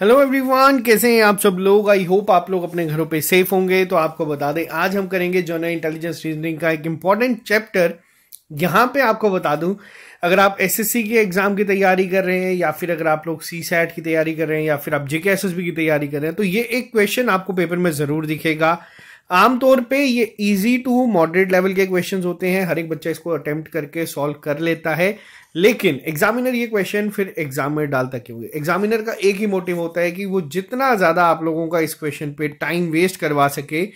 hello everyone कैसे हैं आप सब लोग आई होप आप लोग अपने घरों पे सेफ होंगे तो आपको बता दें आज हम करेंगे जो ना इंटेलिजेंस रीजनिंग का एक इम्पॉर्टेंट चैप्टर यहाँ पे आपको बता दूं अगर आप एसएससी के एग्जाम की तैयारी कर रहे हैं या फिर अगर आप लोग सी सैट की तैयारी कर रहे हैं या फिर आप जेके की तैयारी कर रहे हैं तो ये एक क्वेश्चन आपको पेपर में ज़रूर दिखेगा आमतौर पे ये इजी टू मॉडरेट लेवल के क्वेश्चंस होते हैं हर एक बच्चा इसको अटेम्प्ट करके सॉल्व कर लेता है लेकिन एग्जामिनर ये क्वेश्चन फिर एग्जाम में डालता क्यों एग्जामिनर का एक ही मोटिव होता है कि वो जितना ज़्यादा आप लोगों का इस क्वेश्चन पे टाइम वेस्ट करवा सके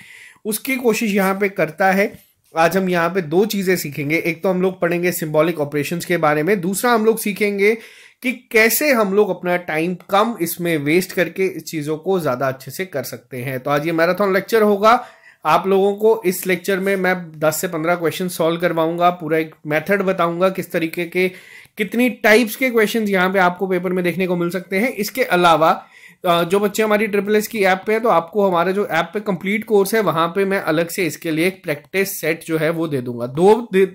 उसकी कोशिश यहाँ पे करता है आज हम यहाँ पे दो चीज़ें सीखेंगे एक तो हम लोग पढ़ेंगे सिम्बॉलिक ऑपरेशंस के बारे में दूसरा हम लोग सीखेंगे कि कैसे हम लोग अपना टाइम कम इसमें वेस्ट करके इस चीज़ों को ज़्यादा अच्छे से कर सकते हैं तो आज ये मैराथन लेक्चर होगा आप लोगों को इस लेक्चर में मैं 10 से 15 क्वेश्चन सॉल्व करवाऊंगा पूरा एक मेथड बताऊंगा किस तरीके के कितनी टाइप्स के क्वेश्चन यहाँ पे आपको पेपर में देखने को मिल सकते हैं इसके अलावा जो बच्चे हमारी ट्रिपल एस की ऐप पे है तो आपको हमारे जो ऐप पे कंप्लीट कोर्स है वहां पे मैं अलग से इसके लिए एक प्रैक्टिस सेट जो है वो दे दूंगा दो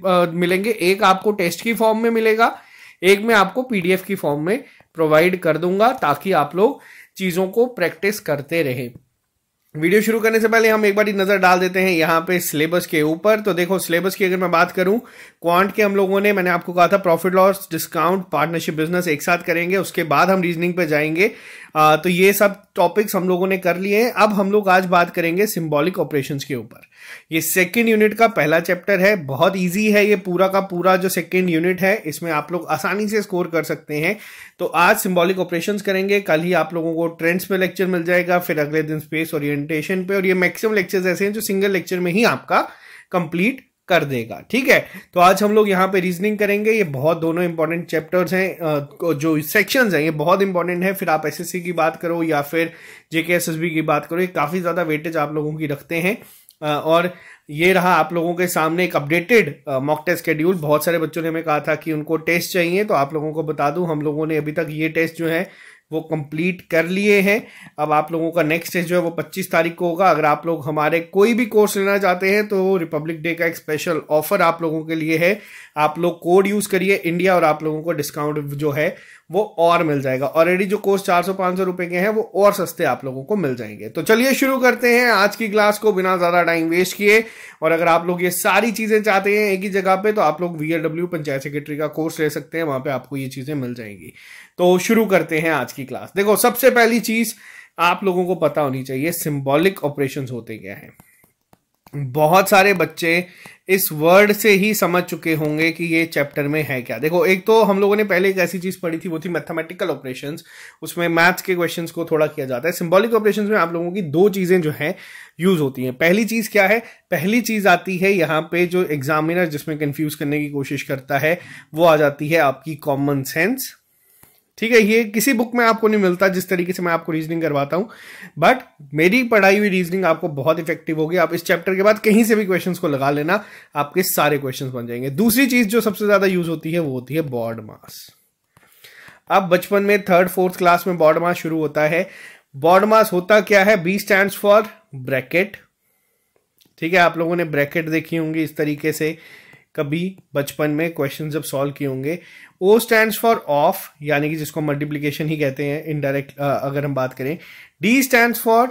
आ, मिलेंगे एक आपको टेस्ट की फॉर्म में मिलेगा एक मैं आपको पीडीएफ की फॉर्म में प्रोवाइड कर दूंगा ताकि आप लोग चीज़ों को प्रैक्टिस करते रहें वीडियो शुरू करने से पहले हम एक बार नज़र डाल देते हैं यहाँ पे सिलेबस के ऊपर तो देखो सिलेबस की अगर मैं बात करूं क्वांट के हम लोगों ने मैंने आपको कहा था profit loss discount partnership business एक साथ करेंगे उसके बाद हम रीजनिंग पे जाएंगे आ, तो ये सब टॉपिक्स हम लोगों ने कर लिए हैं अब हम लोग आज बात करेंगे सिंबॉलिक ऑपरेशन के ऊपर ये सेकेंड यूनिट का पहला चैप्टर है बहुत ईजी है ये पूरा का पूरा जो सेकेंड यूनिट है इसमें आप लोग आसानी से स्कोर कर सकते हैं तो आज सिंबॉलिक ऑपरेशन करेंगे कल ही आप लोगों को ट्रेंड्स में लेक्चर मिल जाएगा फिर अगले दिन स्पेस ओरिएंटेशन पे और ये मैक्सिमम लेक्चर्स ऐसे हैं जो सिंगल लेक्चर में ही आपका कंप्लीट कर देगा ठीक है तो आज हम लोग यहाँ पे रीजनिंग करेंगे ये बहुत दोनों इंपॉर्टेंट चैप्टर्स हैं जो सेक्शंस हैं ये बहुत इंपॉर्टेंट है फिर आप एसएससी की बात करो या फिर जेकेएसएसबी की बात करो ये काफ़ी ज़्यादा वेटेज आप लोगों की रखते हैं और ये रहा आप लोगों के सामने एक अपडेटेड मॉक टेस्ट शेड्यूल बहुत सारे बच्चों ने हमें कहा था कि उनको टेस्ट चाहिए तो आप लोगों को बता दूं हम लोगों ने अभी तक ये टेस्ट जो है वो कंप्लीट कर लिए हैं अब आप लोगों का नेक्स्ट स्टेज जो है वो 25 तारीख को होगा अगर आप लोग हमारे कोई भी कोर्स लेना चाहते हैं तो रिपब्लिक डे का एक स्पेशल ऑफर आप लोगों के लिए है आप लोग कोड यूज करिए इंडिया और आप लोगों को डिस्काउंट जो है वो और मिल जाएगा ऑलरेडी जो कोर्स चार सौ पांच सौ रुपए के हैं वो और सस्ते आप लोगों को मिल जाएंगे तो चलिए शुरू करते हैं आज की क्लास को बिना ज्यादा टाइम वेस्ट किए और अगर आप लोग ये सारी चीजें चाहते हैं एक ही जगह पे तो आप लोग वीआरडब्ल्यू पंचायत सेक्रेटरी का कोर्स ले सकते हैं वहां पर आपको ये चीजें मिल जाएंगी तो शुरू करते हैं आज की क्लास देखो सबसे पहली चीज आप लोगों को पता होनी चाहिए सिम्बॉलिक ऑपरेशन होते क्या है बहुत सारे बच्चे इस वर्ड से ही समझ चुके होंगे कि ये चैप्टर में है क्या देखो एक तो हम लोगों ने पहले एक ऐसी चीज पढ़ी थी वो थी मैथमेटिकल ऑपरेशंस उसमें मैथ्स के क्वेश्चंस को थोड़ा किया जाता है सिंबॉलिक ऑपरेशंस में आप लोगों की दो चीजें जो हैं यूज होती हैं पहली चीज क्या है पहली चीज आती है यहाँ पे जो एग्जामिनर जिसमें कंफ्यूज करने की कोशिश करता है वो आ जाती है आपकी कॉमन सेंस ठीक है ये किसी बुक में आपको नहीं मिलता जिस तरीके से मैं आपको रीजनिंग करवाता हूं बट मेरी पढ़ाई हुई रीजनिंग आपको बहुत इफेक्टिव होगी आप इस चैप्टर के बाद कहीं से भी क्वेश्चंस को लगा लेना आपके सारे क्वेश्चंस बन जाएंगे दूसरी चीज जो सबसे ज्यादा यूज होती है वो होती है बॉर्ड मास अब बचपन में थर्ड फोर्थ क्लास में बॉर्ड मास शुरू होता है बॉर्ड मास होता क्या है बी स्टैंड फॉर ब्रैकेट ठीक है आप लोगों ने ब्रैकेट देखी होंगी इस तरीके से कभी बचपन में क्वेश्चन जब सॉल्व किए होंगे ओ स्टैंड फॉर ऑफ यानी कि जिसको मल्टीप्लीकेशन ही कहते हैं इनडायरेक्ट अगर हम बात करें डी स्टैंड फॉर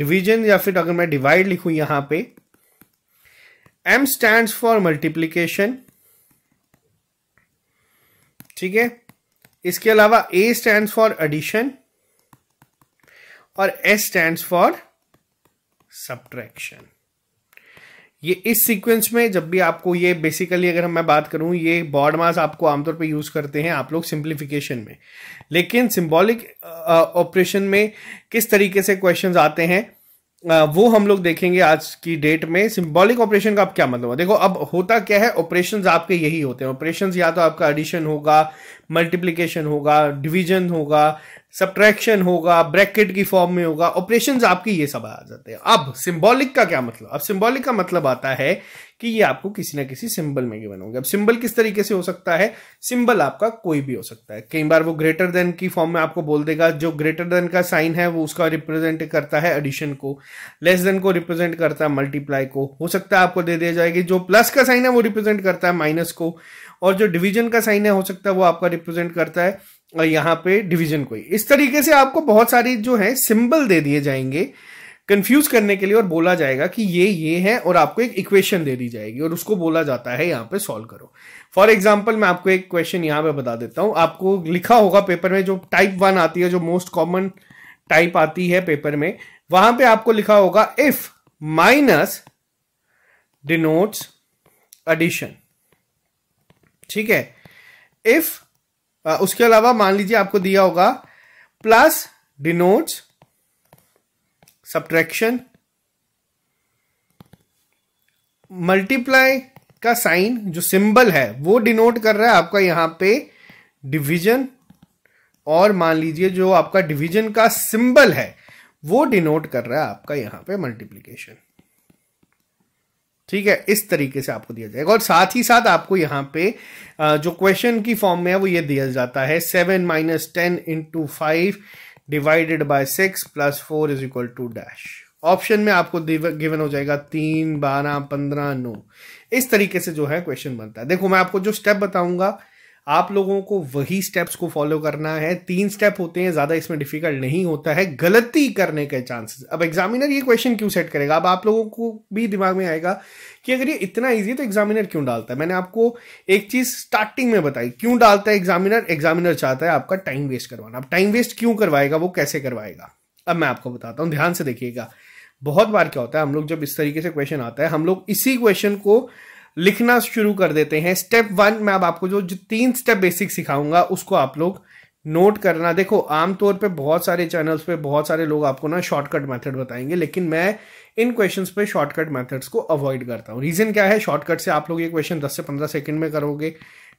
डिविजन या फिर अगर मैं डिवाइड लिखूं यहां पे एम स्टैंड फॉर मल्टीप्लीकेशन ठीक है इसके अलावा ए स्टैंड फॉर एडिशन और एस स्टैंड फॉर सब्ट्रैक्शन ये इस सीक्वेंस में जब भी आपको ये बेसिकली अगर मैं बात करूं ये बॉर्ड मास आपको आमतौर पे यूज करते हैं आप लोग सिंप्लीफिकेशन में लेकिन सिंबॉलिक ऑपरेशन uh, में किस तरीके से क्वेश्चंस आते हैं uh, वो हम लोग देखेंगे आज की डेट में सिंबॉलिक ऑपरेशन का आप क्या मतलब है देखो अब होता क्या है ऑपरेशन आपके यही होते हैं ऑपरेशन या तो आपका एडिशन होगा मल्टीप्लीकेशन होगा डिवीजन होगा सब्ट्रैक्शन होगा ब्रैकेट की फॉर्म में होगा ऑपरेशंस आपके ये सब आ जाते हैं अब सिंबॉलिक का क्या मतलब अब सिंबॉलिक का मतलब आता है कि ये आपको किसी ना किसी सिंबल में गिवन होगा अब सिंबल किस तरीके से हो सकता है सिंबल आपका कोई भी हो सकता है कई बार वो ग्रेटर देन की फॉर्म में आपको बोल देगा जो ग्रेटर देन का साइन है वो उसका रिप्रेजेंट करता है एडिशन को लेस देन को रिप्रेजेंट करता है मल्टीप्लाई को हो सकता है आपको दे दिया जाएगी जो प्लस का साइन है वो रिप्रेजेंट करता है माइनस को और जो डिवीजन का साइन है हो सकता है वो आपका रिप्रेजेंट करता है यहाँ पे डिवीजन को ही इस तरीके से आपको बहुत सारी जो है सिंबल दे दिए जाएंगे कंफ्यूज करने के लिए और बोला जाएगा कि ये ये है और आपको एक इक्वेशन दे दी जाएगी और उसको बोला जाता है यहाँ पे सॉल्व करो फॉर एग्जाम्पल मैं आपको एक क्वेश्चन यहाँ पे बता देता हूँ आपको लिखा होगा पेपर में जो टाइप वन आती है जो मोस्ट कॉमन टाइप आती है पेपर में वहां पे आपको लिखा होगा इफ माइनस डिनोट्स एडिशन ठीक है इफ उसके अलावा मान लीजिए आपको दिया होगा प्लस डिनोट्स सब्ट्रैक्शन मल्टीप्लाई का साइन जो सिंबल है वो डिनोट कर रहा है आपका यहां पे डिवीजन और मान लीजिए जो आपका डिवीजन का सिंबल है वो डिनोट कर रहा है आपका यहां पे मल्टीप्लीकेशन ठीक है इस तरीके से आपको दिया जाएगा और साथ ही साथ आपको यहाँ पे जो क्वेश्चन की फॉर्म में है वो ये दिया जाता है seven minus ten into five divided by six plus four is equal to dash option में आपको गिवन हो जाएगा तीन बारह पंद्रह नौ इस तरीके से जो है क्वेश्चन बनता है देखो मैं आपको जो स्टेप बताऊंगा आप लोगों को वही स्टेप्स को फॉलो करना है तीन स्टेप होते हैं ज्यादा इसमें डिफिकल्ट नहीं होता है गलती करने के चांसेस अब एग्जामिनर ये क्वेश्चन क्यों सेट करेगा अब आप लोगों को भी दिमाग में आएगा कि अगर ये इतना ईजी है तो एग्जामिनर क्यों डालता है मैंने आपको एक चीज स्टार्टिंग में बताई क्यों डालता है एग्जामिनर एग्जामिनर चाहता है आपका टाइम वेस्ट करवाना अब टाइम वेस्ट क्यों करवाएगा वो कैसे करवाएगा अब मैं आपको बताता हूँ ध्यान से देखिएगा बहुत बार क्या होता है हम लोग जब इस तरीके से क्वेश्चन आता है हम लोग इसी क्वेश्चन को लिखना शुरू कर देते हैं स्टेप वन मैं अब आपको जो तीन स्टेप बेसिक सिखाऊंगा उसको आप लोग नोट करना देखो आमतौर पे बहुत सारे चैनल्स पे बहुत सारे लोग आपको ना शॉर्टकट मेथड बताएंगे लेकिन मैं इन क्वेश्चंस पे शॉर्टकट मेथड्स को अवॉइड करता हूँ रीज़न क्या है शॉर्टकट से आप लोग ये क्वेश्चन 10 से 15 सेकंड में करोगे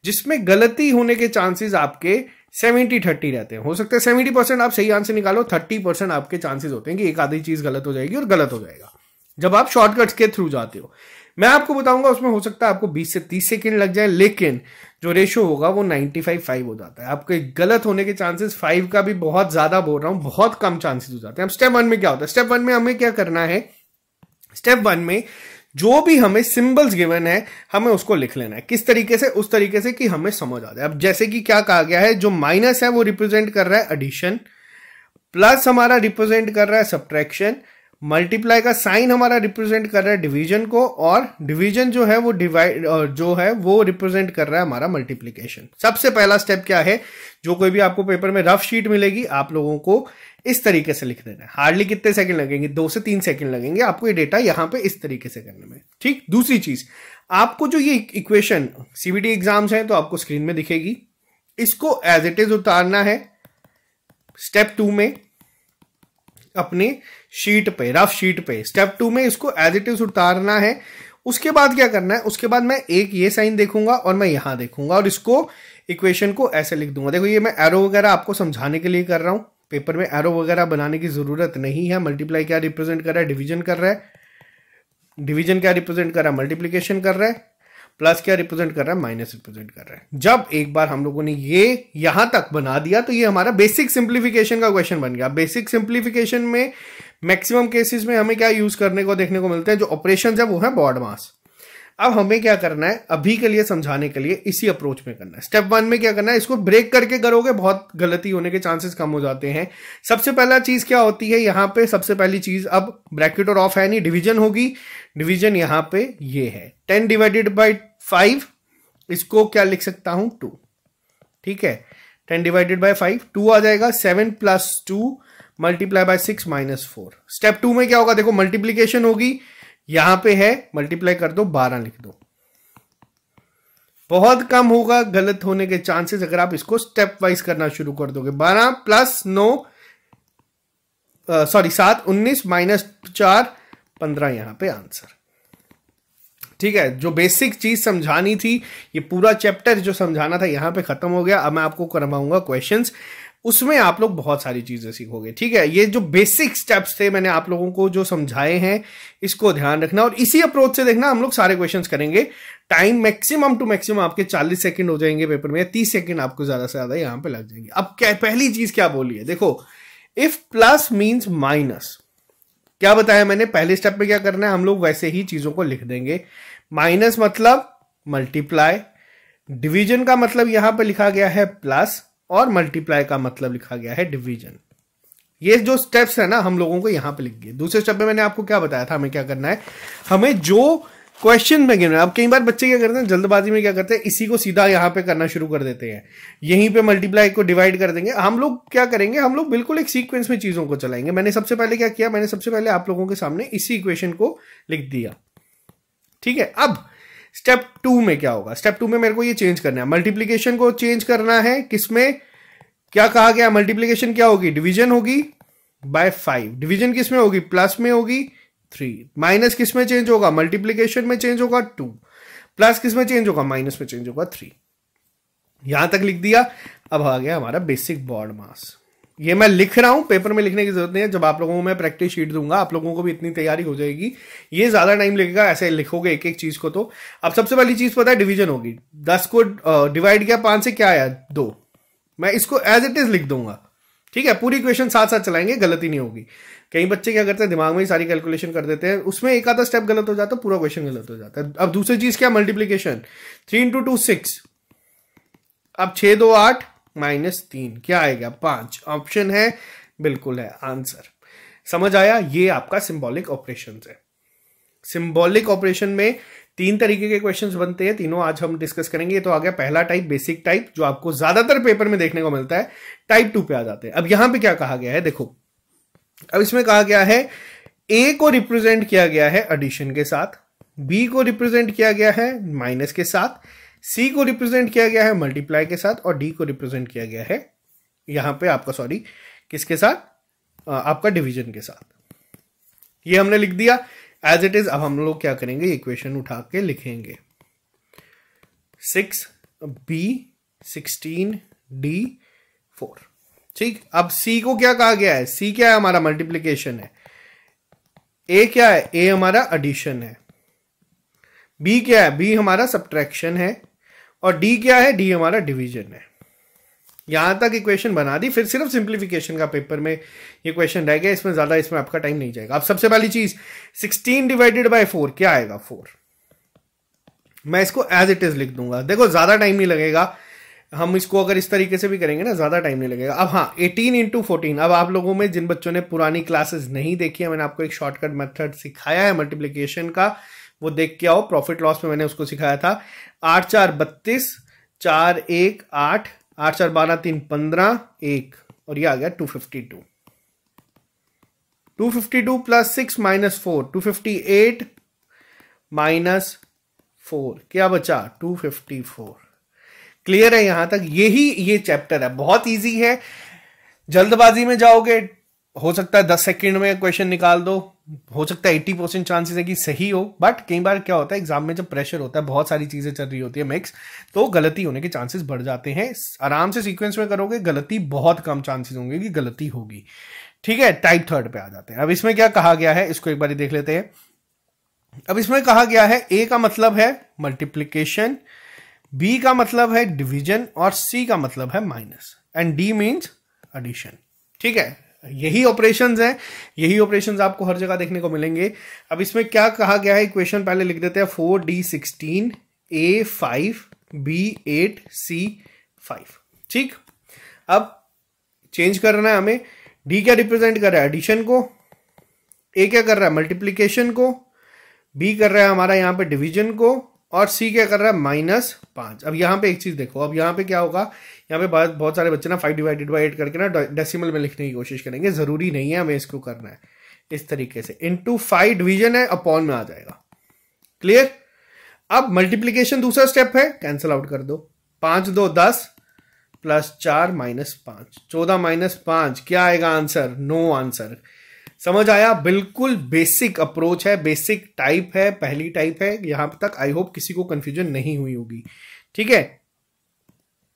जिसमें गलती होने के चांसेस आपके सेवेंटी थर्टी रहते हैं हो सकता है सेवेंटी परसेंट आप सही आंसर निकालो थर्टी परसेंट आपके चांसेज होते हैं कि एक आधी चीज़ गलत हो जाएगी और गलत हो जाएगा जब आप शॉर्टकट्स के थ्रू जाते हो मैं आपको बताऊंगा उसमें हो सकता है आपको 20 से 30 सेकेंड लग जाए लेकिन जो रेशो होगा वो 95 फाइव फाइव हो जाता है आपके गलत होने के चांसेस फाइव का भी बहुत ज्यादा बोल रहा हूँ बहुत कम चांसेस हो जाते हैं अब स्टेप वन में क्या होता है स्टेप वन में हमें क्या करना है स्टेप वन में जो भी हमें सिंबल्स गिवन है हमें उसको लिख लेना है किस तरीके से उस तरीके से कि हमें समझ आ जाए अब जैसे कि क्या कहा गया है जो माइनस है वो रिप्रेजेंट कर रहा है एडिशन प्लस हमारा रिप्रेजेंट कर रहा है सब्ट्रैक्शन मल्टीप्लाई का साइन हमारा रिप्रेजेंट कर रहा है डिवीजन को और डिवीजन जो है वो डिवाइड जो है वो रिप्रेजेंट कर रहा है हमारा मल्टीप्लीकेशन सबसे पहला स्टेप क्या है जो कोई भी आपको पेपर में रफ शीट मिलेगी आप लोगों को इस तरीके से लिख देना है हार्डली कितने सेकंड लगेंगे दो से तीन सेकंड लगेंगे आपको ये डेटा यहां पर इस तरीके से करने में ठीक दूसरी चीज आपको जो ये इक्वेशन सीबीटी एग्जाम्स है तो आपको स्क्रीन में दिखेगी इसको एज इट इज उतारना है स्टेप टू में अपने शीट पे रफ शीट पे स्टेप टू में इसको एज इट इज उतारना है उसके बाद क्या करना है उसके बाद मैं एक ये साइन देखूंगा और मैं यहां देखूंगा और इसको इक्वेशन को ऐसे लिख दूंगा देखो ये मैं एरो वगैरह आपको समझाने के लिए कर रहा हूं पेपर में एरो वगैरह बनाने की जरूरत नहीं है मल्टीप्लाई क्या रिप्रेजेंट कर रहा है डिवीजन कर रहा है डिवीजन क्या रिप्रेजेंट कर रहा है मल्टीप्लीकेशन कर रहा है प्लस क्या रिप्रेजेंट कर रहा है माइनस रिप्रेजेंट कर रहा है जब एक बार हम लोगों ने ये यहां तक बना दिया तो ये हमारा बेसिक सिंप्लीफिकेशन का क्वेश्चन बन गया बेसिक सिंप्लीफिकेशन में मैक्सिमम केसेस में हमें क्या यूज करने को देखने को मिलते हैं जो ऑपरेशन है वो है बॉड मास अब हमें क्या करना है अभी के लिए समझाने के लिए इसी अप्रोच में करना है स्टेप वन में क्या करना है इसको ब्रेक करके करोगे बहुत गलती होने के चांसेस कम हो जाते हैं सबसे पहला चीज क्या होती है यहां पे सबसे पहली चीज अब ब्रैकेट और ऑफ है नहीं डिवीजन होगी डिवीजन यहां पे ये है टेन डिवाइडेड बाई फाइव इसको क्या लिख सकता हूं टू ठीक है ten divided by five two आ जाएगा seven plus two multiply by six minus four step two में क्या होगा देखो मल्टीप्लीकेशन होगी यहां पे है मल्टीप्लाई कर दो बारह लिख दो बहुत कम होगा गलत होने के चांसेस अगर आप इसको स्टेप वाइज करना शुरू कर दोगे बारह प्लस नौ सॉरी सात उन्नीस माइनस चार पंद्रह यहां पे आंसर ठीक है जो बेसिक चीज समझानी थी ये पूरा चैप्टर जो समझाना था यहां पे खत्म हो गया अब मैं आपको करवाऊंगा क्वेश्चंस उसमें आप लोग बहुत सारी चीज़ें सीखोगे ठीक है ये जो बेसिक स्टेप्स थे मैंने आप लोगों को जो समझाए हैं इसको ध्यान रखना और इसी अप्रोच से देखना हम लोग सारे क्वेश्चन करेंगे टाइम मैक्सिमम टू मैक्सिमम आपके 40 सेकंड हो जाएंगे पेपर में 30 सेकंड आपको ज़्यादा से ज़्यादा यहां पर लग जाएंगे अब क्या पहली चीज़ क्या बोली है देखो इफ प्लस मीन्स माइनस क्या बताया मैंने पहले स्टेप में क्या करना है हम लोग वैसे ही चीज़ों को लिख देंगे माइनस मतलब मल्टीप्लाई डिवीजन का मतलब यहां पर लिखा गया है प्लस और मल्टीप्लाई का मतलब लिखा गया है डिवीजन ये जो स्टेप्स है ना हम लोगों को यहां पे लिख दिए दूसरे स्टेप में मैंने आपको क्या बताया था हमें क्या करना है हमें जो क्वेश्चन में गिनना अब कई बार बच्चे क्या करते हैं जल्दबाजी में क्या करते हैं इसी को सीधा यहां पे करना शुरू कर देते हैं यहीं पे मल्टीप्लाई को डिवाइड कर देंगे हम लोग क्या करेंगे हम लोग बिल्कुल एक सीक्वेंस में चीजों को चलाएंगे मैंने सबसे पहले क्या किया मैंने सबसे पहले आप लोगों के सामने इसी इक्वेशन को लिख दिया ठीक है अब स्टेप टू में क्या होगा स्टेप टू में मेरे को ये चेंज करना है मल्टीप्लीकेशन को चेंज करना है किसमें क्या कहा गया मल्टीप्लीकेशन क्या होगी डिवीजन होगी बाय फाइव डिवीजन किसमें होगी प्लस में होगी थ्री माइनस किस में चेंज होगा मल्टीप्लीकेशन में चेंज होगा टू प्लस किसमें चेंज होगा माइनस में चेंज होगा थ्री यहां तक लिख दिया अब आ गया हमारा बेसिक बॉर्ड मास ये मैं लिख रहा हूं पेपर में लिखने की जरूरत नहीं है जब आप लोगों को मैं प्रैक्टिस शीट दूंगा आप लोगों को भी इतनी तैयारी हो जाएगी ये ज्यादा टाइम लगेगा ऐसे लिखोगे एक एक चीज को तो अब सबसे पहली चीज पता है डिवीजन होगी दस को डिवाइड किया पांच से क्या आया दो मैं इसको एज इट इज लिख दूंगा ठीक है पूरी क्वेश्चन साथ साथ चलाएंगे गलती नहीं होगी कई बच्चे क्या करते हैं दिमाग में ही सारी कैलकुलेशन कर देते हैं उसमें एक आधा स्टेप गलत हो जाता है पूरा क्वेश्चन गलत हो जाता है अब दूसरी चीज क्या multiplication three into two six अब छह दो आठ माइनस तीन क्या आएगा पांच ऑप्शन है बिल्कुल है आंसर समझ आया ये आपका सिंबॉलिक ऑपरेशन है सिंबॉलिक ऑपरेशन में तीन तरीके के क्वेश्चंस बनते हैं तीनों आज हम डिस्कस करेंगे तो आ गया पहला टाइप बेसिक टाइप जो आपको ज्यादातर पेपर में देखने को मिलता है टाइप टू पे आ जाते हैं अब यहां पे क्या कहा गया है देखो अब इसमें कहा गया है ए को रिप्रेजेंट किया गया है एडिशन के साथ बी को रिप्रेजेंट किया गया है माइनस के साथ सी को रिप्रेजेंट किया गया है मल्टीप्लाई के साथ और डी को रिप्रेजेंट किया गया है यहाँ पे आपका सॉरी किसके साथ आपका डिवीजन के साथ ये हमने लिख दिया एज इट इज अब हम लोग क्या करेंगे इक्वेशन उठा के लिखेंगे six B sixteen D four ठीक अब सी को क्या कहा गया है सी क्या है हमारा मल्टीप्लीकेशन है ए क्या है ए हमारा एडिशन है बी क्या है बी हमारा सब्ट्रैक्शन है और डी क्या है डी हमारा डिवीजन है यहां तक इक्वेशन बना दी फिर सिर्फ सिंप्लीफिकेशन का पेपर में ये क्वेश्चन रह गया इसमें ज़्यादा इसमें आपका टाइम नहीं जाएगा अब सबसे पहली चीज़ 16 डिवाइडेड बाय 4 क्या आएगा फोर मैं इसको एज इट इज़ लिख दूंगा देखो ज़्यादा टाइम नहीं लगेगा हम इसको अगर इस तरीके से भी करेंगे ना ज़्यादा टाइम नहीं लगेगा अब हाँ एटीन इंटू फोर्टीन अब आप लोगों में जिन बच्चों ने पुरानी क्लासेस नहीं देखी है मैंने आपको एक शॉर्टकट मेथड सिखाया है मल्टीप्लीकेशन का वो देख के आओ प्रॉफिट लॉस में मैंने उसको सिखाया था आठ चार बत्तीस चार एक आठ आठ चार बारह तीन पंद्रह एक और ये आ गया two fifty two two fifty two plus six minus four two fifty eight minus four क्या बचा टू फिफ्टी फोर क्लियर है यहां तक यही ये चैप्टर है बहुत ईजी है जल्दबाजी में जाओगे हो सकता है दस सेकेंड में क्वेश्चन निकाल दो हो सकता है एट्टी परसेंट चांसेस है कि सही हो बट कई बार क्या होता है एग्जाम में जब प्रेशर होता है बहुत सारी चीज़ें चल रही होती है मिक्स तो गलती होने के चांसेस बढ़ जाते हैं आराम से सीक्वेंस में करोगे गलती बहुत कम चांसेस होंगे कि गलती होगी ठीक है टाइप थर्ड पे आ जाते हैं अब इसमें क्या कहा गया है इसको एक बार देख लेते हैं अब इसमें कहा गया है ए का मतलब है मल्टीप्लीकेशन बी का मतलब है डिविजन और सी का मतलब है minus and D means addition ठीक है यही ऑपरेशन है यही ऑपरेशन आपको हर जगह देखने को मिलेंगे अब इसमें क्या कहा गया है इक्वेशन पहले लिख देते हैं four D sixteen A five B eight C five ठीक अब चेंज करना है हमें डी क्या रिप्रेजेंट कर रहा है एडिशन को ए क्या कर रहा है मल्टीप्लीकेशन को बी कर रहा है हमारा यहां पे डिवीजन को और सी क्या कर रहा है माइनस पांच अब यहां पे एक चीज़ देखो अब यहाँ पे क्या होगा यहां पे बहुत सारे बच्चे ना फाइव डिवाइडेड बाई एट करके ना डेसिमल में लिखने की कोशिश करेंगे ज़रूरी नहीं है हमें इसको करना है इस तरीके से इंटू फाइव डिविजन है अपॉन में आ जाएगा क्लियर अब मल्टीप्लीकेशन दूसरा स्टेप है कैंसिल आउट कर दो पांच दो दस प्लस चार माइनस पांच चौदह माइनस पांच क्या आएगा आंसर नो आंसर समझ आया बिल्कुल बेसिक अप्रोच है बेसिक टाइप है पहली टाइप है यहां तक आई होप किसी को कंफ्यूजन नहीं हुई होगी ठीक है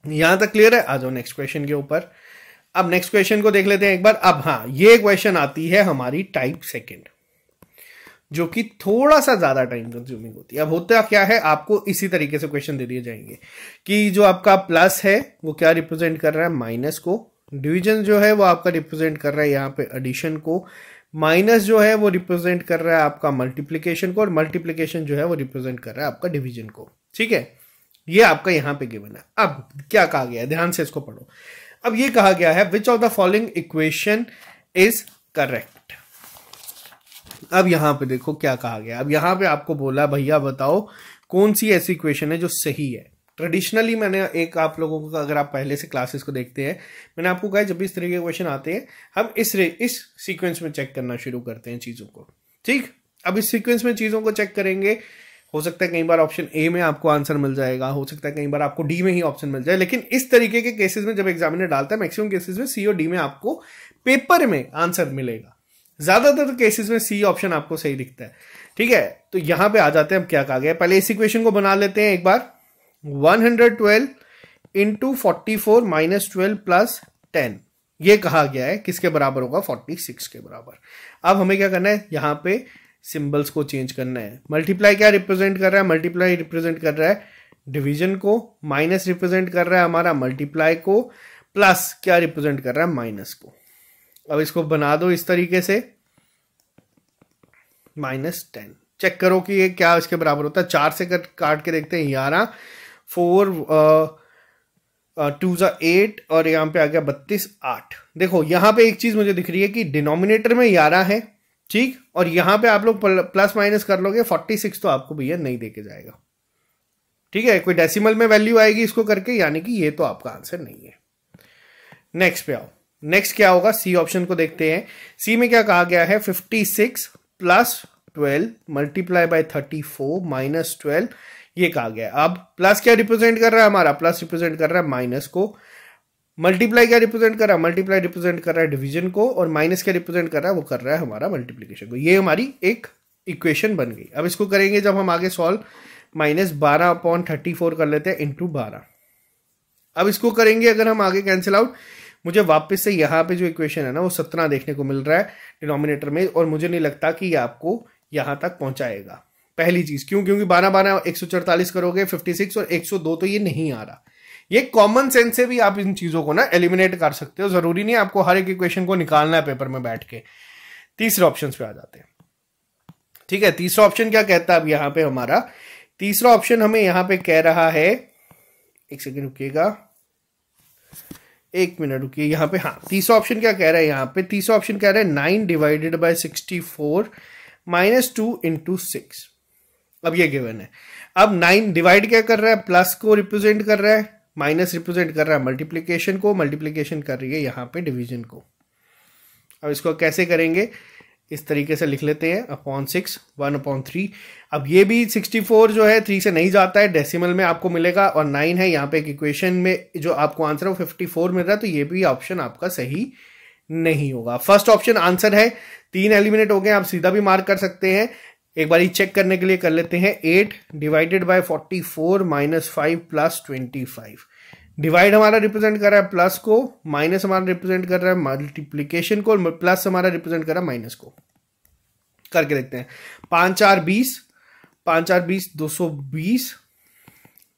यहां तक क्लियर है आ जाओ नेक्स्ट क्वेश्चन के ऊपर अब नेक्स्ट क्वेश्चन को देख लेते हैं एक बार अब हाँ ये क्वेश्चन आती है हमारी टाइप सेकेंड जो कि थोड़ा सा ज्यादा टाइम कंज्यूमिंग होती है अब होता क्या है आपको इसी तरीके से क्वेश्चन दे दिए जाएंगे कि जो आपका प्लस है वो क्या रिप्रेजेंट कर रहा है माइनस को डिवीजन जो है वो आपका रिप्रेजेंट कर रहा है यहाँ पे एडिशन को माइनस जो है वो रिप्रेजेंट कर रहा है आपका मल्टीप्लीकेशन को और मल्टीप्लीकेशन जो है वो रिप्रेजेंट कर रहा है आपका डिवीजन को ठीक है ये आपका यहाँ पे गिवन है अब क्या कहा गया है ध्यान से इसको पढ़ो अब ये कहा गया है which of the following equation is correct अब यहां पे देखो क्या कहा गया अब यहां पे आपको बोला भैया बताओ कौन सी ऐसी इक्वेशन है जो सही है ट्रेडिशनली मैंने एक आप लोगों को अगर आप पहले से क्लासेस को देखते हैं मैंने आपको कहा जब भी इस तरीके के क्वेश्चन आते हैं हम इस इस सीक्वेंस में चेक करना शुरू करते हैं चीज़ों को ठीक अब इस सीक्वेंस में चीज़ों को चेक करेंगे हो सकता है कई बार ऑप्शन ए में आपको आंसर मिल जाएगा हो सकता है कई बार आपको डी में ही ऑप्शन मिल जाए लेकिन इस तरीके के केसेस में जब एग्जामिनर डालता है मैक्सिमम केसेस में सी और डी में आपको पेपर में आंसर मिलेगा ज्यादातर केसेस में सी ऑप्शन आपको सही दिखता है ठीक है तो यहां पे आ जाते हैं अब क्या कहा गया पहले इस इक्वेशन को बना लेते हैं एक बार 112 into forty four minus twelve plus ten ये कहा गया है किसके बराबर होगा फोर्टी सिक्स के बराबर अब हमें क्या करना है यहां पे सिंबल्स को चेंज करना है मल्टीप्लाई क्या रिप्रेजेंट कर रहा है मल्टीप्लाई रिप्रेजेंट कर रहा है डिवीजन को माइनस रिप्रेजेंट कर रहा है हमारा मल्टीप्लाई को प्लस क्या रिप्रेजेंट कर रहा है माइनस को अब इसको बना दो इस तरीके से माइनस टेन चेक करो कि ये क्या इसके बराबर होता है चार से कट काट के देखते हैं ग्यारह फोर टू ज़ा एट और यहाँ पे आ गया बत्तीस आठ देखो यहाँ पे एक चीज़ मुझे दिख रही है कि डिनोमिनेटर में ग्यारह है ठीक और यहाँ पे आप लोग प्लस माइनस कर लोगे फोर्टी सिक्स तो आपको भैया नहीं देके जाएगा ठीक है कोई डेसिमल में वैल्यू आएगी इसको करके यानी कि ये तो आपका आंसर नहीं है नेक्स्ट पे आओ नेक्स्ट क्या होगा सी ऑप्शन को देखते हैं सी में क्या कहा गया है fifty six plus twelve multiply by thirty four minus twelve ये कहा गया अब प्लस क्या रिप्रेजेंट कर रहा है हमारा प्लस रिप्रेजेंट कर रहा है माइनस को मल्टीप्लाई क्या रिप्रेजेंट कर रहा है मल्टीप्लाई रिप्रेजेंट कर रहा है डिवीजन को और माइनस क्या रिप्रेजेंट कर रहा है वो कर रहा है हमारा मल्टीप्लीकेशन को ये हमारी एक इक्वेशन बन गई अब इसको करेंगे जब हम आगे सॉल्व माइनस बारह अपॉन थर्टी फोर कर लेते हैं इंटू बारह अब इसको करेंगे अगर हम आगे कैंसिल आउट मुझे वापस से यहाँ पे जो इक्वेशन है ना वो सत्रह देखने को मिल रहा है डिनोमिनेटर में और मुझे नहीं लगता कि ये आपको यहाँ तक पहुँचाएगा पहली चीज क्यों क्योंकि बारह बारह एक सौ चौतालीस करोगे फिफ्टी सिक्स और एक सौ दो तो ये नहीं आ रहा ये कॉमन सेंस से भी आप इन चीजों को ना एलिमिनेट कर सकते हो जरूरी नहीं आपको हर एक इक्वेशन को निकालना है पेपर में बैठ के तीसरे ऑप्शन पे आ जाते हैं ठीक है तीसरा ऑप्शन क्या कहता है अब यहां पे हमारा तीसरा ऑप्शन हमें यहां पे कह रहा है एक सेकेंड रुकिएगा एक मिनट रुकिए यहां पे हाँ तीसरा ऑप्शन क्या कह रहा है यहां पे तीसरा ऑप्शन कह रहा है nine divided by sixty four minus two into six अब ये गिवन है अब नाइन डिवाइड क्या कर रहा है प्लस को रिप्रेजेंट कर रहा है माइनस रिप्रेजेंट कर रहा है मल्टीप्लीकेशन को मल्टीप्लीकेशन कर रही है यहां पे डिवीजन को अब इसको कैसे करेंगे इस तरीके से लिख लेते हैं upon six one upon three अब ये भी सिक्सटी फोर जो है थ्री से नहीं जाता है डेसिमल में आपको मिलेगा और नाइन है यहाँ पे एक इक्वेशन में जो आपको आंसर है वो फिफ्टी फोर मिल रहा है तो ये भी ऑप्शन आपका सही नहीं होगा फर्स्ट ऑप्शन आंसर है तीन एलिमिनेट हो गए आप सीधा भी मार्क कर सकते हैं एक बार चेक करने के लिए कर लेते हैं eight divided by forty four minus five plus twenty five divide हमारा रिप्रेजेंट कर रहा है प्लस को माइनस हमारा रिप्रेजेंट कर रहा है मल्टीप्लीकेशन को प्लस हमारा रिप्रेजेंट कर रहा है माइनस को करके देखते हैं पांच चार बीस पांच चार बीस दो सौ बीस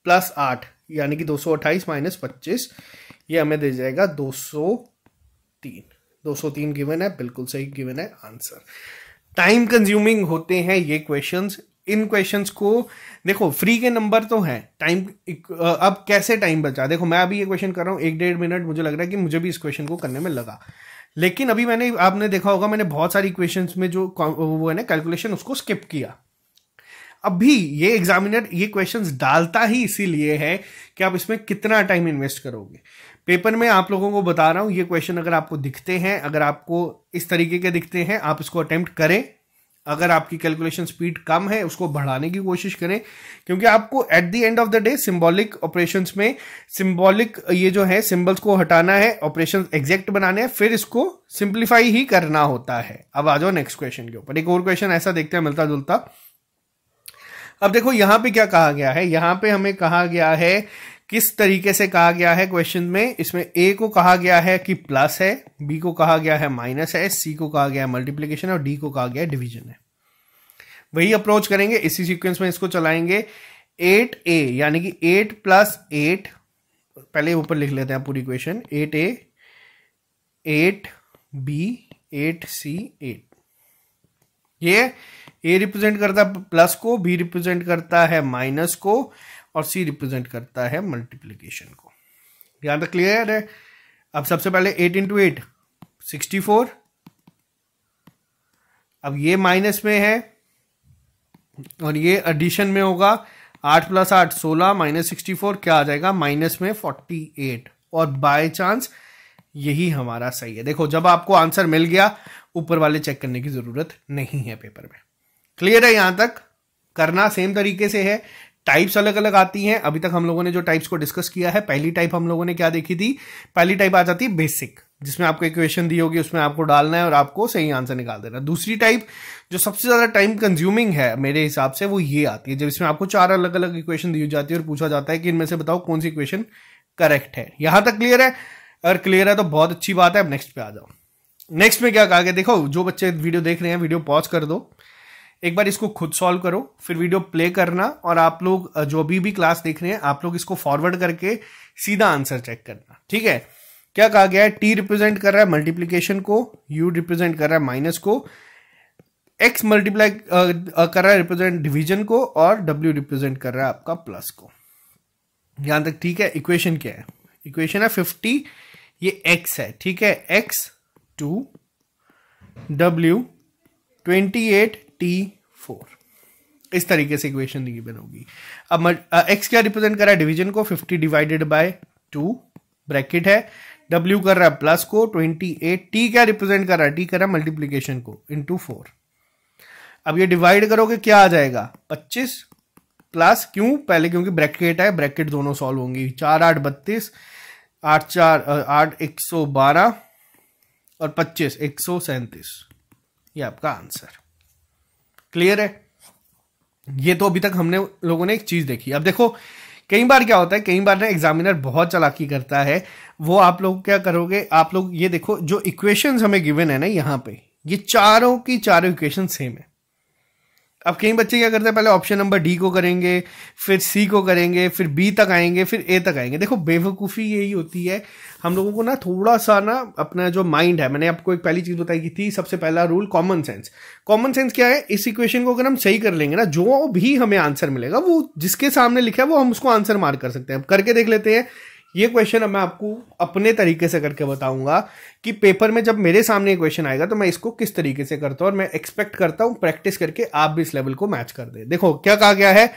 प्लस आठ यानी कि दो सौ अट्ठाईस माइनस पच्चीस ये हमें दे जाएगा दो सौ तीन दो सौ तीन गिवन है बिल्कुल सही गिवन है आंसर टाइम कंज्यूमिंग होते हैं ये क्वेश्चंस इन क्वेश्चंस को देखो फ्री के नंबर तो हैं टाइम अब कैसे टाइम बचा देखो मैं अभी ये क्वेश्चन कर रहा हूँ एक डेढ़ मिनट मुझे लग रहा है कि मुझे भी इस क्वेश्चन को करने में लगा लेकिन अभी मैंने आपने देखा होगा मैंने बहुत सारी क्वेश्चन में जो वो है ना कैलकुलेशन उसको स्किप किया अब भी ये एग्जामिनर ये क्वेश्चंस डालता ही इसीलिए है कि आप इसमें कितना टाइम इन्वेस्ट करोगे पेपर में आप लोगों को बता रहा हूं ये क्वेश्चन अगर आपको दिखते हैं अगर आपको इस तरीके के दिखते हैं आप इसको अटेम्प्ट करें अगर आपकी कैलकुलेशन स्पीड कम है उसको बढ़ाने की कोशिश करें क्योंकि आपको at the end of the day symbolic operations में सिंबॉलिक ये जो है सिंबल्स को हटाना है ऑपरेशन एग्जैक्ट बनाने हैं फिर इसको सिंप्लीफाई ही करना होता है अब आ जाओ नेक्स्ट क्वेश्चन के ऊपर एक और क्वेश्चन ऐसा देखते हैं मिलता जुलता अब देखो यहां पे क्या कहा गया है यहां पे हमें कहा गया है किस तरीके से कहा गया है क्वेश्चन में इसमें ए को कहा गया है कि प्लस है बी को कहा गया है माइनस है सी को कहा गया है मल्टीप्लीकेशन और डी को कहा गया है डिविजन है वही अप्रोच करेंगे इसी सीक्वेंस में इसको चलाएंगे एट ए यानी कि एट प्लस एट पहले ऊपर लिख लेते हैं पूरी question eight A eight B eight C eight ये ए रिप्रेजेंट करता है प्लस को बी रिप्रेजेंट करता है माइनस को और सी रिप्रेजेंट करता है मल्टीप्लीकेशन को यहां तक क्लियर है अब सबसे पहले eight into eight sixty four अब ये माइनस में है और ये एडिशन में होगा आठ प्लस आठ सोलह माइनस सिक्सटी फोर क्या आ जाएगा माइनस में फोर्टी एट और बाय चांस यही हमारा सही है देखो जब आपको आंसर मिल गया ऊपर वाले चेक करने की ज़रूरत नहीं है पेपर में क्लियर है यहां तक करना सेम तरीके से है टाइप्स अलग अलग आती हैं अभी तक हम लोगों ने जो टाइप्स को डिस्कस किया है पहली टाइप हम लोगों ने क्या देखी थी पहली टाइप आ जाती है बेसिक जिसमें आपको इक्वेशन दी होगी उसमें आपको डालना है और आपको सही आंसर निकाल देना दूसरी टाइप जो सबसे ज्यादा टाइम कंज्यूमिंग है मेरे हिसाब से वो ये आती है जब इसमें आपको चार अलग अलग इक्वेशन दी जाती है और पूछा जाता है कि इनमें से बताओ कौन सी इक्वेशन करेक्ट है यहां तक क्लियर है अगर क्लियर है तो बहुत अच्छी बात है अब नेक्स्ट पे आ जाओ नेक्स्ट में क्या कहा गया देखो जो बच्चे वीडियो देख रहे हैं वीडियो पॉज कर दो एक बार इसको खुद सॉल्व करो फिर वीडियो प्ले करना और आप लोग जो भी भी क्लास देख रहे हैं आप लोग इसको फॉरवर्ड करके सीधा आंसर चेक करना ठीक है क्या कहा गया है टी रिप्रेजेंट कर रहा है मल्टीप्लीकेशन को यू रिप्रेजेंट कर रहा है माइनस को एक्स मल्टीप्लाई कर रहा है रिप्रेजेंट डिविजन को और डब्ल्यू रिप्रेजेंट कर रहा है आपका प्लस को यहां तक ठीक है इक्वेशन क्या है इक्वेशन है फिफ्टी ये एक्स है ठीक है X to W twenty eight T four इस तरीके से इक्वेशन ये बनोगी अब एक्स क्या रिप्रेजेंट कर रहा है डिवीजन को fifty divided by two bracket है डब्ल्यू कर रहा है प्लस को ट्वेंटी एट टी क्या रिप्रेजेंट कर रहा है टी कर रहा है मल्टीप्लीकेशन को इंटू फोर अब ये डिवाइड करोगे क्या आ जाएगा पच्चीस प्लस क्यों पहले क्योंकि ब्रैकेट है ब्रैकेट दोनों सॉल्व होंगी चार आठ बत्तीस आठ चार आठ एक सौ बारह और पच्चीस एक सौ सैंतीस ये आपका आंसर क्लियर है ये तो अभी तक हमने लोगों ने एक चीज देखी अब देखो कई बार क्या होता है कई बार ना एग्जामिनर बहुत चलाकी करता है वो आप लोग क्या करोगे आप लोग ये देखो जो इक्वेशंस हमें गिवन है ना यहाँ पे ये चारों की चारों इक्वेशन सेम है अब कई बच्चे क्या करते हैं पहले ऑप्शन नंबर डी को करेंगे फिर सी को करेंगे फिर बी तक आएंगे फिर ए तक आएंगे देखो बेवकूफ़ी यही होती है हम लोगों को ना थोड़ा सा ना अपना जो माइंड है मैंने आपको एक पहली चीज़ बताई की थी सबसे पहला rule common sense common sense क्या है इस इक्वेशन को अगर हम सही कर लेंगे ना जो भी हमें आंसर मिलेगा वो जिसके सामने लिखा है वो हम उसको आंसर मार कर सकते हैं अब करके देख लेते हैं ये क्वेश्चन अब मैं आपको अपने तरीके से करके बताऊंगा कि पेपर में जब मेरे सामने ये क्वेश्चन आएगा तो मैं इसको किस तरीके से करता हूँ और मैं एक्सपेक्ट करता हूँ प्रैक्टिस करके आप भी इस लेवल को मैच कर दे देखो क्या कहा गया है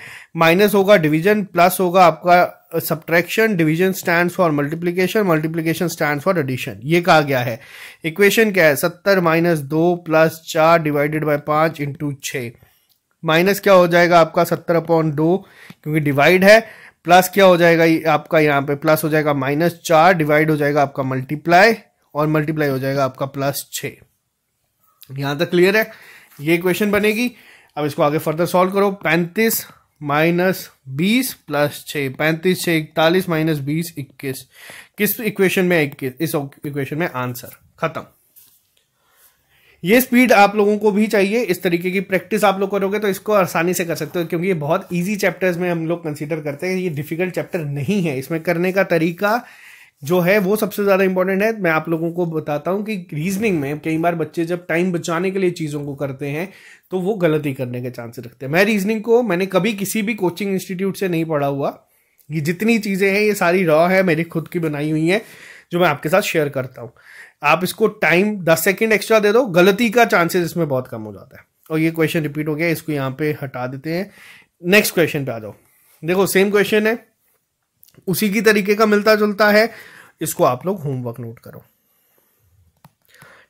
माइनस होगा डिवीजन प्लस होगा आपका subtraction division stand for multiplication multiplication stand for addition ये कहा गया है इक्वेशन क्या है सत्तर माइनस दो प्लस चार डिवाइडेड बाई पाँच इंटू छ माइनस क्या हो जाएगा आपका सत्तर अपॉन दो क्योंकि डिवाइड है प्लस क्या हो जाएगा आपका यहाँ पे प्लस हो जाएगा माइनस चार डिवाइड हो जाएगा आपका मल्टीप्लाई और मल्टीप्लाई हो जाएगा आपका प्लस छ यहाँ तक क्लियर है ये क्वेश्चन बनेगी अब इसको आगे फर्दर सॉल्व करो पैंतीस माइनस बीस प्लस छ पैंतीस छ इकतालीस माइनस बीस इक्कीस किस इक्वेशन में इक्कीस इस इक्वेशन में आंसर खत्म ये स्पीड आप लोगों को भी चाहिए इस तरीके की प्रैक्टिस आप लोग करोगे तो इसको आसानी से कर सकते हो क्योंकि ये बहुत ईजी चैप्टर्स में हम लोग कंसिडर करते हैं ये डिफिकल्ट चैप्टर नहीं है इसमें करने का तरीका जो है वो सबसे ज़्यादा इंपॉर्टेंट है मैं आप लोगों को बताता हूँ कि रीजनिंग में कई बार बच्चे जब टाइम बचाने के लिए चीज़ों को करते हैं तो वो गलती करने के चांसेस रखते हैं मैं रीजनिंग को मैंने कभी किसी भी कोचिंग इंस्टीट्यूट से नहीं पढ़ा हुआ ये जितनी चीज़ें हैं ये सारी रॉ है मेरी खुद की बनाई हुई है जो मैं आपके साथ शेयर करता हूँ आप इसको टाइम दस सेकेंड एक्स्ट्रा दे दो गलती का चांसेस इसमें बहुत कम हो जाता है और ये क्वेश्चन रिपीट हो गया इसको यहाँ पे हटा देते हैं नेक्स्ट क्वेश्चन पे आ जाओ देखो सेम क्वेश्चन है उसी की तरीके का मिलता जुलता है इसको आप लोग होमवर्क नोट करो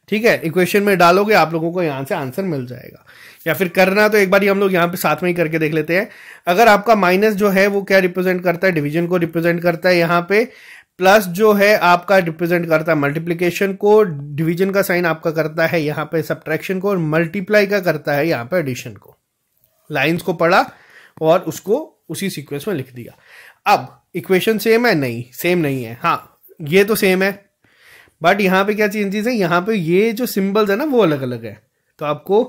ठीक है इक्वेशन में डालोगे आप लोगों को यहां से आंसर मिल जाएगा या फिर करना तो एक बार ही हम लोग यहाँ पे साथ में ही करके देख लेते हैं अगर आपका माइनस जो है वो क्या रिप्रेजेंट करता है डिवीजन को रिप्रेजेंट करता है यहाँ पे प्लस जो है आपका रिप्रेजेंट करता है मल्टीप्लीकेशन को डिवीजन का साइन आपका करता है यहाँ पे सब्ट्रैक्शन को और मल्टीप्लाई का करता है यहाँ पे एडिशन को लाइंस को पढ़ा और उसको उसी सीक्वेंस में लिख दिया अब इक्वेशन सेम है नहीं सेम नहीं है हाँ ये तो सेम है बट यहाँ पे क्या चेंजेस है यहाँ पे ये जो सिम्बल्स है ना वो अलग अलग है तो आपको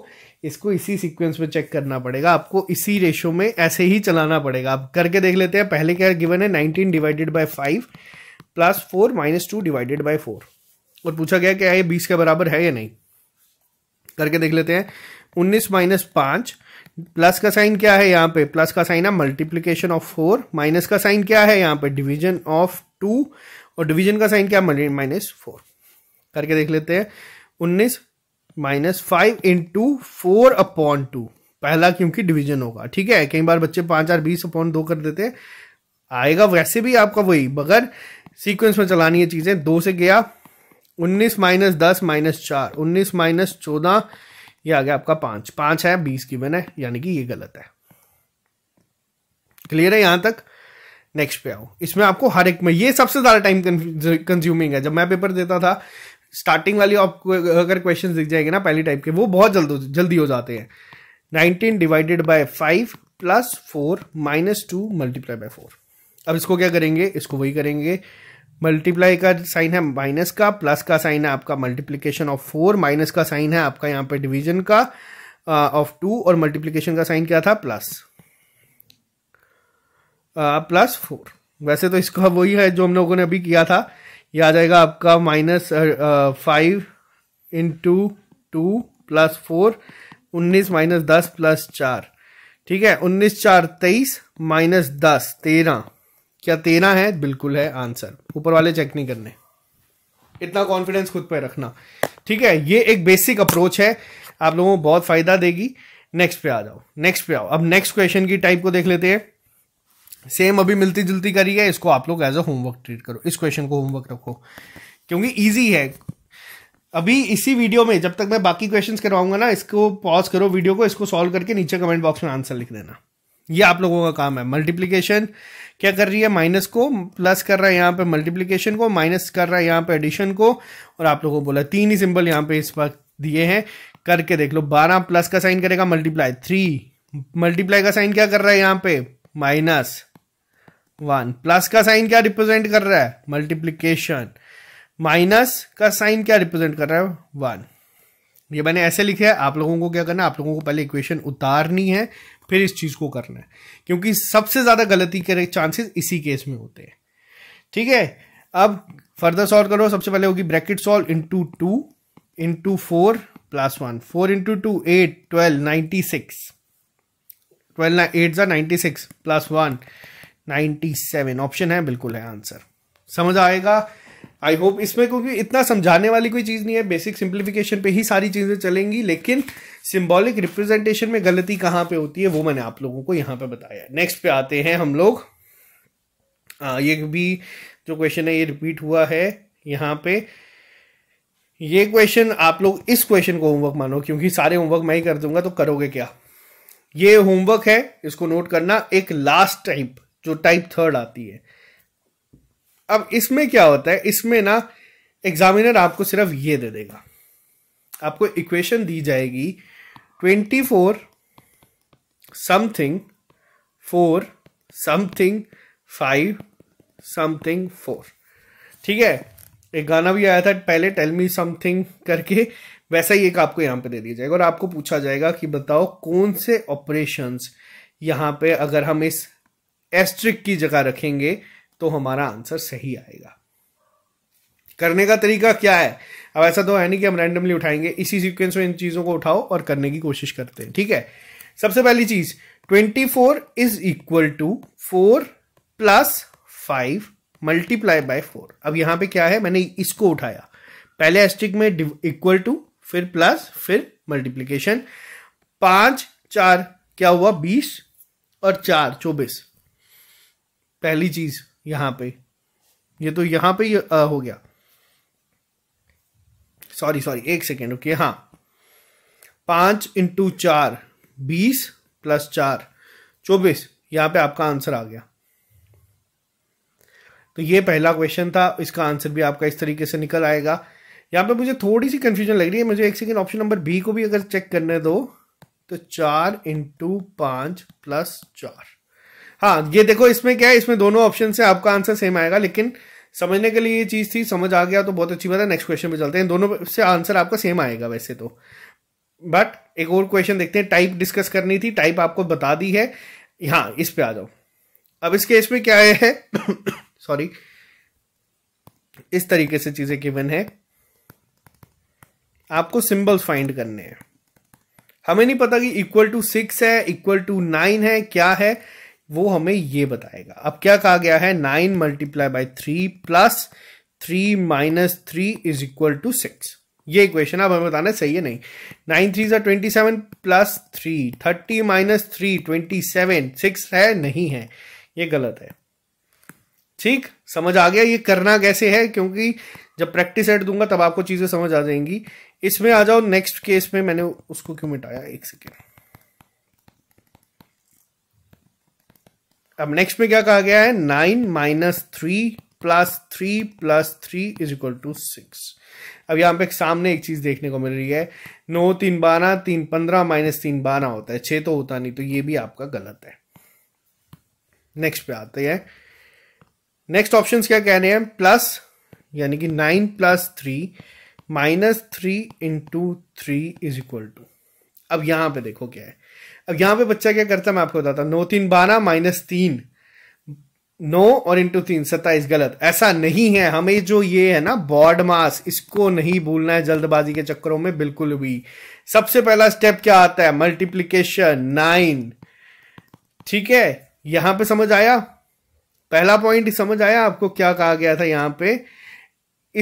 इसको इसी सीक्वेंस में चेक करना पड़ेगा आपको इसी रेशो में ऐसे ही चलाना पड़ेगा आप करके देख लेते हैं पहले क्या गिवन है nineteen divided by five plus four minus two divided by four और पूछा गया क्या हाँ, ये बीस के बराबर है या नहीं करके देख लेते हैं उन्नीस माइनस पांच प्लस का साइन क्या है यहाँ पे प्लस का साइन है मल्टीप्लीकेशन ऑफ फोर माइनस का साइन क्या है यहाँ पे डिवीजन ऑफ टू और डिवीजन का साइन क्या माइनस फोर करके देख लेते हैं उन्नीस minus five into four upon two पहला क्योंकि डिवीजन होगा ठीक है कई बार बच्चे पाँच चार बीस अपॉन दो कर देते हैं आएगा वैसे भी आपका वही मगर सीक्वेंस में चलानी है चीज़ें दो से गया उन्नीस माइनस दस माइनस चार उन्नीस माइनस चौदह ये आ गया आपका पांच पांच है बीस की वन है यानी कि ये गलत है क्लियर है यहां तक नेक्स्ट पे आओ इसमें आपको हर एक में ये सबसे ज़्यादा टाइम कंज्यूमिंग है जब मैं पेपर देता था स्टार्टिंग वाली आपको अगर क्वेश्चन दिख जाएंगे ना पहली टाइप के वो बहुत जल्द जल्दी हो जाते हैं nineteen divided by five plus four minus two multiply by four अब इसको क्या करेंगे इसको वही करेंगे मल्टीप्लाई का साइन है माइनस का प्लस का साइन है आपका मल्टीप्लीकेशन ऑफ फोर माइनस का साइन है आपका यहाँ पे डिवीजन का ऑफ uh, टू और मल्टीप्लीकेशन का साइन क्या था प्लस प्लस फोर वैसे तो इसका वही है जो हम लोगों ने अभी किया था ये आ जाएगा आपका minus five into two plus four उन्नीस माइनस दस प्लस चार ठीक है उन्नीस चार तेईस माइनस दस तेरह क्या तेरह है बिल्कुल है आंसर ऊपर वाले चेक नहीं करने इतना कॉन्फिडेंस खुद पर रखना ठीक है ये एक बेसिक अप्रोच है आप लोगों को बहुत फायदा देगी नेक्स्ट पे आ जाओ नेक्स्ट पे आओ अब नेक्स्ट क्वेश्चन की टाइप को देख लेते हैं सेम अभी मिलती जुलती करी है इसको आप लोग एज अ होमवर्क ट्रीट करो इस क्वेश्चन को होमवर्क रखो क्योंकि ईजी है अभी इसी वीडियो में जब तक मैं बाकी क्वेश्चंस करवाऊंगा ना इसको पॉज करो वीडियो को इसको सॉल्व करके नीचे कमेंट बॉक्स में आंसर लिख देना ये आप लोगों का काम है मल्टीप्लीकेशन क्या कर रही है माइनस को प्लस कर रहा है यहाँ पे मल्टीप्लीकेशन को माइनस कर रहा है यहाँ पे एडिशन को और आप लोगों को बोला तीन ही सिंबल यहाँ पे इस वक्त दिए हैं करके देख लो बारह प्लस का साइन करेगा मल्टीप्लाई थ्री मल्टीप्लाई का साइन क्या कर रहा है यहाँ पे माइनस वन प्लस का साइन क्या रिप्रेजेंट कर रहा है मल्टीप्लीकेशन माइनस का साइन क्या रिप्रेजेंट कर रहा है वन ये मैंने ऐसे लिखा है आप लोगों को क्या करना है आप लोगों को पहले इक्वेशन उतारनी है फिर इस चीज़ को करना है क्योंकि सबसे ज़्यादा गलती के चांसेस इसी केस में होते हैं ठीक है अब फर्दर सॉल्व करो सबसे पहले होगी bracket solve into two into four plus one four into two eight twelve ninety six twelve eight ज़ा ninety six plus one ninety seven option है बिल्कुल है आंसर समझ आएगा आई होप इसमें क्योंकि इतना समझाने वाली कोई चीज़ नहीं है बेसिक सिंप्लीफिकेशन पे ही सारी चीज़ें चलेंगी लेकिन सिंबॉलिक रिप्रेजेंटेशन में गलती कहाँ पे होती है वो मैंने आप लोगों को यहाँ पे बताया नेक्स्ट पे आते हैं हम लोग आ, ये भी जो क्वेश्चन है ये रिपीट हुआ है यहाँ पे ये क्वेश्चन आप लोग इस क्वेश्चन को होमवर्क मानो क्योंकि सारे होमवर्क मैं ही कर दूंगा तो करोगे क्या ये होमवर्क है इसको नोट करना एक लास्ट टाइप जो टाइप थर्ड आती है अब इसमें क्या होता है इसमें ना एग्जामिनर आपको सिर्फ ये दे देगा आपको इक्वेशन दी जाएगी twenty four something four something five something four ठीक है एक गाना भी आया था पहले टेल मी समथिंग करके वैसा ही एक आपको यहां पे दे दिया जाएगा और आपको पूछा जाएगा कि बताओ कौन से ऑपरेशंस यहां पे अगर हम इस एस्ट्रिक की जगह रखेंगे तो हमारा आंसर सही आएगा करने का तरीका क्या है अब ऐसा तो है नहीं कि हम रैंडमली उठाएंगे इसी सीक्वेंस में इन चीज़ों को उठाओ और करने की कोशिश करते हैं ठीक है सबसे पहली चीज 24 four is equal to four plus five multiply by four अब यहां पे क्या है मैंने इसको उठाया पहले एस्टिक में इक्वल टू फिर प्लस फिर मल्टीप्लीकेशन पांच चार क्या हुआ बीस और चार चौबीस पहली चीज यहां पे ये तो यहां पे यह, आ, हो गया सॉरी सॉरी एक सेकेंड ओके हाँ पांच इंटू चार बीस प्लस चार चौबीस यहां पे आपका आंसर आ गया तो ये पहला क्वेश्चन था इसका आंसर भी आपका इस तरीके से निकल आएगा यहां पे मुझे थोड़ी सी कंफ्यूजन लग रही है मुझे एक सेकेंड ऑप्शन नंबर बी को भी अगर चेक करने दो तो चार इंटू पांच प्लस चार हाँ ये देखो इसमें क्या है इसमें दोनों ऑप्शन से आपका आंसर सेम आएगा लेकिन समझने के लिए ये चीज़ थी समझ आ गया तो बहुत अच्छी बात है नेक्स्ट क्वेश्चन पे चलते हैं दोनों से आंसर आपका सेम आएगा वैसे तो बट एक और क्वेश्चन देखते हैं टाइप डिस्कस करनी थी टाइप आपको बता दी है हाँ इस पे आ जाओ अब इस केस में क्या है सॉरी इस तरीके से चीज़ें गिवन है आपको सिंबल्स फाइंड करने हैं हमें नहीं पता कि इक्वल टू सिक्स है इक्वल टू नाइन है क्या है वो हमें ये बताएगा अब क्या कहा गया है nine multiply by three plus three minus three is equal to six ये इक्वेशन आप हमें बताना सही है नहीं नाइन थ्री सा twenty seven plus three thirty minus three twenty seven six है नहीं है ये गलत है ठीक समझ आ गया ये करना कैसे है क्योंकि जब प्रैक्टिस एड दूंगा तब आपको चीज़ें समझ आ जाएंगी इसमें आ जाओ नेक्स्ट केस में मैंने उसको क्यों मिटाया एक सेकेंड अब नेक्स्ट में क्या कहा गया है nine minus three plus three plus three is equal to six अब यहाँ पे सामने एक चीज देखने को मिल रही है नौ तीन बारह तीन पंद्रह माइनस तीन बारह होता है छ तो होता नहीं तो ये भी आपका गलत है नेक्स्ट पे आते हैं नेक्स्ट ऑप्शन क्या कह रहे हैं प्लस यानी कि nine plus three minus three into three is equal to अब यहां पे देखो क्या है अब यहां पे बच्चा क्या करता है मैं आपको बताता हूँ नौ तीन बारह माइनस तीन नौ और इंटू तीन सत्ताईस गलत ऐसा नहीं है हमें जो ये है ना बॉड मास इसको नहीं भूलना है जल्दबाजी के चक्करों में बिल्कुल भी सबसे पहला स्टेप क्या आता है मल्टीप्लीकेशन नाइन ठीक है यहां पे समझ आया पहला पॉइंट समझ आया आपको क्या कहा गया था यहां पे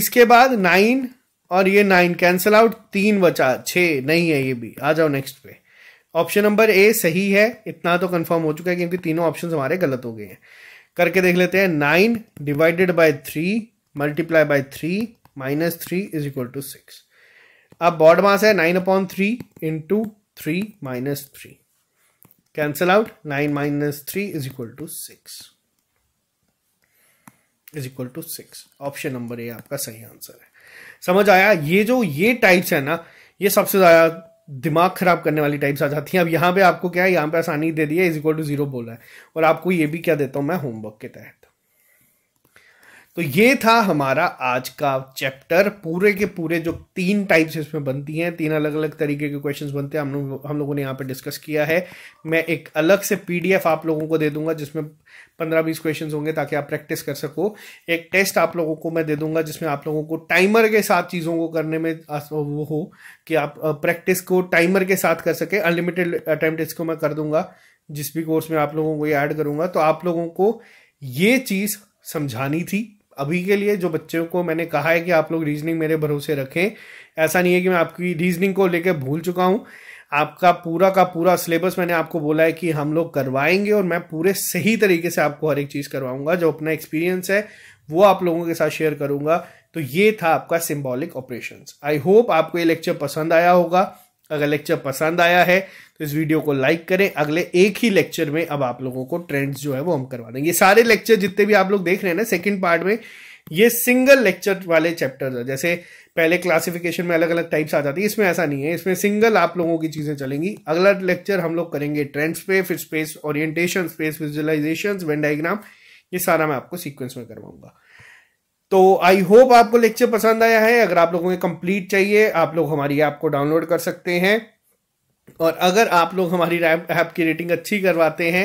इसके बाद नाइन और ये नाइन कैंसिल आउट तीन बचा छ नहीं है ये भी आ जाओ नेक्स्ट पे ऑप्शन नंबर ए सही है इतना तो कंफर्म हो चुका है क्योंकि तीनों ऑप्शन हमारे गलत हो गए हैं करके देख लेते हैं nine divided by three multiply by three minus three is equal to six अब बॉड मास है nine upon three into three minus three cancel out nine minus three is equal to six is equal to six option number A आपका सही answer है समझ आया ये जो ये टाइप्स है ना ये सबसे ज़्यादा दिमाग खराब करने वाली टाइप्स आ जाती हैं अब यहाँ पे आपको क्या है यहाँ पे आसानी दे दी है इज इक्वल टू जीरो बोला है और आपको ये भी क्या देता हूँ मैं होमवर्क के तहत तो ये था हमारा आज का चैप्टर पूरे के पूरे जो तीन टाइप्स इसमें बनती हैं तीन अलग अलग तरीके के क्वेश्चंस बनते हैं हम लोग हम लोगों ने यहाँ पे डिस्कस किया है मैं एक अलग से पीडीएफ आप लोगों को दे दूंगा जिसमें पंद्रह बीस क्वेश्चंस होंगे ताकि आप प्रैक्टिस कर सको एक टेस्ट आप लोगों को मैं दे दूंगा जिसमें आप लोगों को टाइमर के साथ चीज़ों को करने में वो हो कि आप प्रैक्टिस को टाइमर के साथ कर सके अनलिमिटेड अटैम्प्ट इसको मैं कर दूंगा जिस भी कोर्स में आप लोगों को ये ऐड करूंगा तो आप लोगों को ये चीज़ समझानी थी अभी के लिए जो बच्चों को मैंने कहा है कि आप लोग रीजनिंग मेरे भरोसे रखें ऐसा नहीं है कि मैं आपकी रीजनिंग को लेकर भूल चुका हूँ आपका पूरा का पूरा सिलेबस मैंने आपको बोला है कि हम लोग करवाएंगे और मैं पूरे सही तरीके से आपको हर एक चीज़ करवाऊंगा जो अपना एक्सपीरियंस है वो आप लोगों के साथ शेयर करूंगा तो ये था आपका सिम्बॉलिक ऑपरेशंस आई होप आपको ये लेक्चर पसंद आया होगा अगर लेक्चर पसंद आया है तो इस वीडियो को लाइक करें अगले एक ही लेक्चर में अब आप लोगों को ट्रेंड्स जो है वो हम करवा देंगे ये सारे लेक्चर जितने भी आप लोग देख रहे हैं ना सेकंड पार्ट में ये सिंगल लेक्चर वाले चैप्टर है जैसे पहले क्लासिफिकेशन में अलग अलग टाइप्स आ जाती है इसमें ऐसा नहीं है इसमें सिंगल आप लोगों की चीज़ें चलेंगी अगला लेक्चर हम लोग करेंगे ट्रेंड्स पे फिर space orientation space visualization Venn diagram ये सारा मैं आपको सीक्वेंस में करवाऊंगा तो आई होप आपको लेक्चर पसंद आया है अगर आप लोगों को कंप्लीट चाहिए आप लोग हमारी ऐप को डाउनलोड कर सकते हैं और अगर आप लोग हमारी ऐप की रेटिंग अच्छी करवाते हैं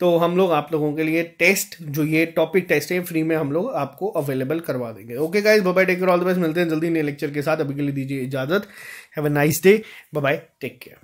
तो हम लोग आप लोगों के लिए टेस्ट जो ये टॉपिक टेस्ट है फ्री में हम लोग आपको अवेलेबल करवा देंगे okay guys bye take care all the best मिलते हैं जल्दी नए लेक्चर के साथ अभी के लिए दीजिए इजाजत have a nice day bye take care